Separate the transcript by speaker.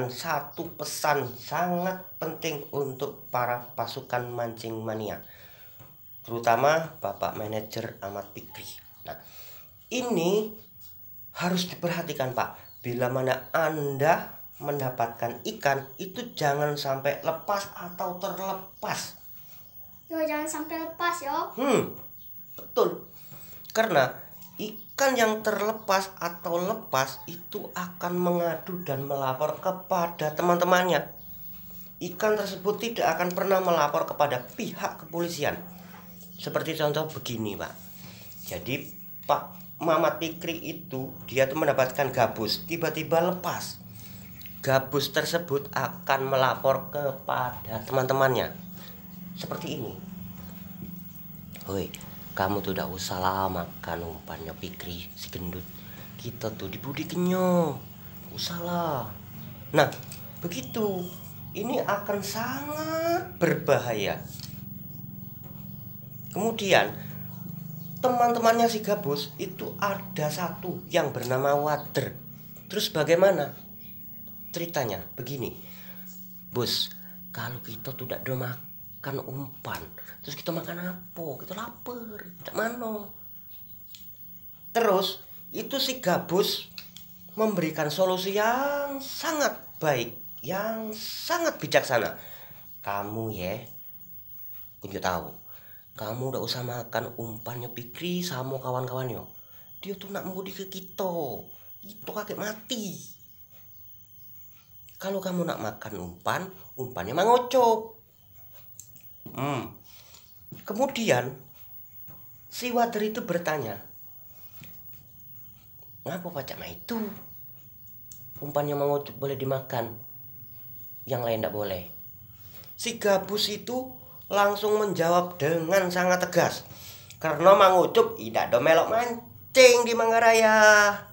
Speaker 1: menyampaikan satu pesan sangat penting untuk para pasukan mancing mania terutama Bapak Manajer Ahmad Fikri. Nah, ini harus diperhatikan Pak. Bila mana Anda mendapatkan ikan itu jangan sampai lepas atau terlepas. Yo, jangan sampai lepas ya. Hmm, betul. Karena ikan yang terlepas atau lepas itu akan mengadu dan melapor kepada teman-temannya. Ikan tersebut tidak akan pernah melapor kepada pihak kepolisian. Seperti contoh begini, Pak. Jadi, Pak Mamat Pikri itu dia tuh mendapatkan gabus, tiba-tiba lepas. Gabus tersebut akan melapor kepada teman-temannya. Seperti ini. Hoi, kamu tuh udah usah lama kan umpannya pikri si gendut kita tuh dibudi usah usahlah nah begitu ini akan sangat berbahaya kemudian teman-temannya si gabus itu ada satu yang bernama water terus bagaimana ceritanya begini bus kalau kita tidak makan kan umpan terus kita makan apa kita lapar mana? mano terus itu si gabus memberikan solusi yang sangat baik yang sangat bijaksana kamu ya kunjung tahu kamu udah usah makan umpannya pikri sama kawan-kawannya dia tuh nak mudik ke kita itu kakek mati kalau kamu nak makan umpan umpannya mangocok Hmm. Kemudian si wader itu bertanya, ngapa pacak itu? Umpannya mau boleh dimakan, yang lain tidak boleh. Si gabus itu langsung menjawab dengan sangat tegas, karena mengutuk tidak do melok mancing di Manggaraya.